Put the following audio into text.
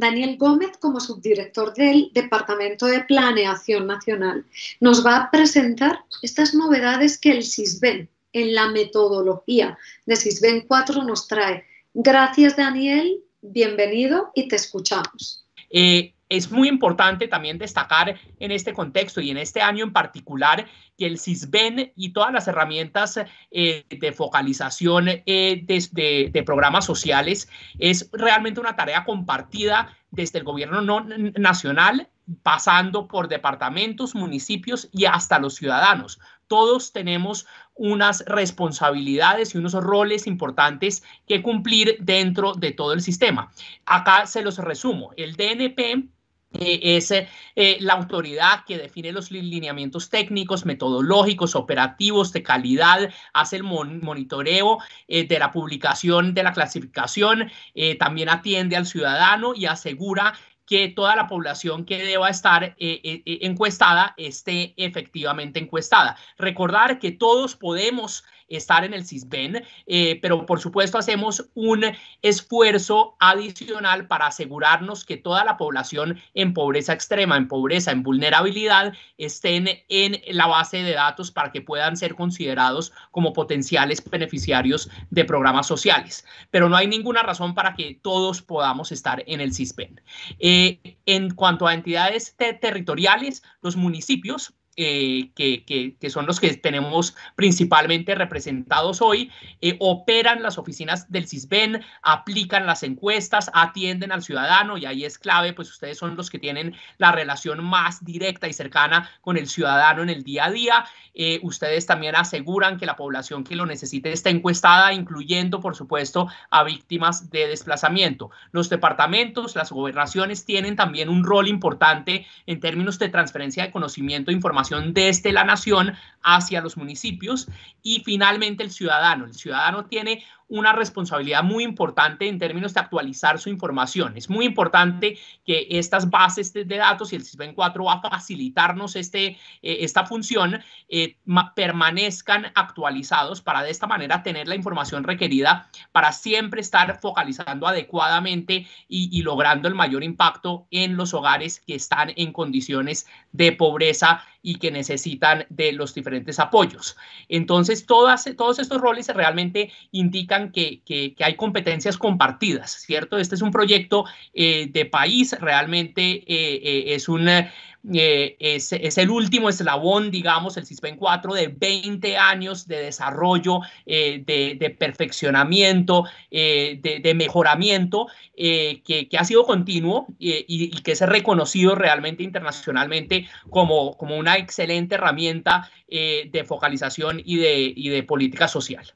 Daniel Gómez como subdirector del Departamento de Planeación Nacional. Nos va a presentar estas novedades que el SISBEN, en la metodología de SISBEN 4, nos trae. Gracias, Daniel, bienvenido y te escuchamos. Eh, es muy importante también destacar en este contexto y en este año en particular que el CISBEN y todas las herramientas eh, de focalización eh, de, programas sociales es realmente una tarea compartida desde el gobierno nacional, pasando por departamentos, municipios y hasta los ciudadanos. Todos tenemos unas responsabilidades y unos roles importantes que cumplir dentro de todo el sistema. Acá se los resumo. El DNP eh, es eh, la autoridad que define los lineamientos técnicos, metodológicos, operativos, de calidad, hace el monitoreo eh, de la publicación de la clasificación, también atiende al ciudadano y asegura que toda la población que deba estar eh, eh, eh, encuestada esté efectivamente encuestada. Recordar que todos podemos estar en el CISBEN, pero por supuesto hacemos un esfuerzo adicional para asegurarnos que toda la población en pobreza extrema, en pobreza, en vulnerabilidad, estén en la base de datos para que puedan ser considerados como potenciales beneficiarios de programas sociales. Pero no hay ninguna razón para que todos podamos estar en el CISBEN. Eh, en cuanto a entidades territoriales, los municipios eh, que, que, son los que tenemos principalmente representados hoy, eh, operan las oficinas del CISBEN, aplican las encuestas, atienden al ciudadano y ahí es clave, pues ustedes son los que tienen la relación más directa y cercana con el ciudadano en el día a día. Eh, ustedes también aseguran que la población que lo necesite está encuestada, incluyendo, por supuesto, a víctimas de desplazamiento. Los departamentos, las gobernaciones tienen también un rol importante en términos de transferencia de conocimiento e información desde la nación hacia los municipios. Y finalmente el ciudadano. El ciudadano tiene una responsabilidad muy importante en términos de actualizar su información. Es muy importante que estas bases de, datos y el SISBEN 4 va a facilitarnos este, eh, esta función, eh, permanezcan actualizados para de esta manera tener la información requerida para siempre estar focalizando adecuadamente y, y logrando el mayor impacto en los hogares que están en condiciones de pobreza y que necesitan de los diferentes apoyos. Entonces, todas, todos estos roles realmente indican que, hay competencias compartidas, ¿cierto? Este es un proyecto eh, de país, realmente eh, eh, es un... es, el último eslabón, digamos, el CISPEN 4 de 20 años de desarrollo, de, perfeccionamiento, de, mejoramiento, que, ha sido continuo y, que es reconocido realmente internacionalmente como, como una excelente herramienta de focalización y de política social.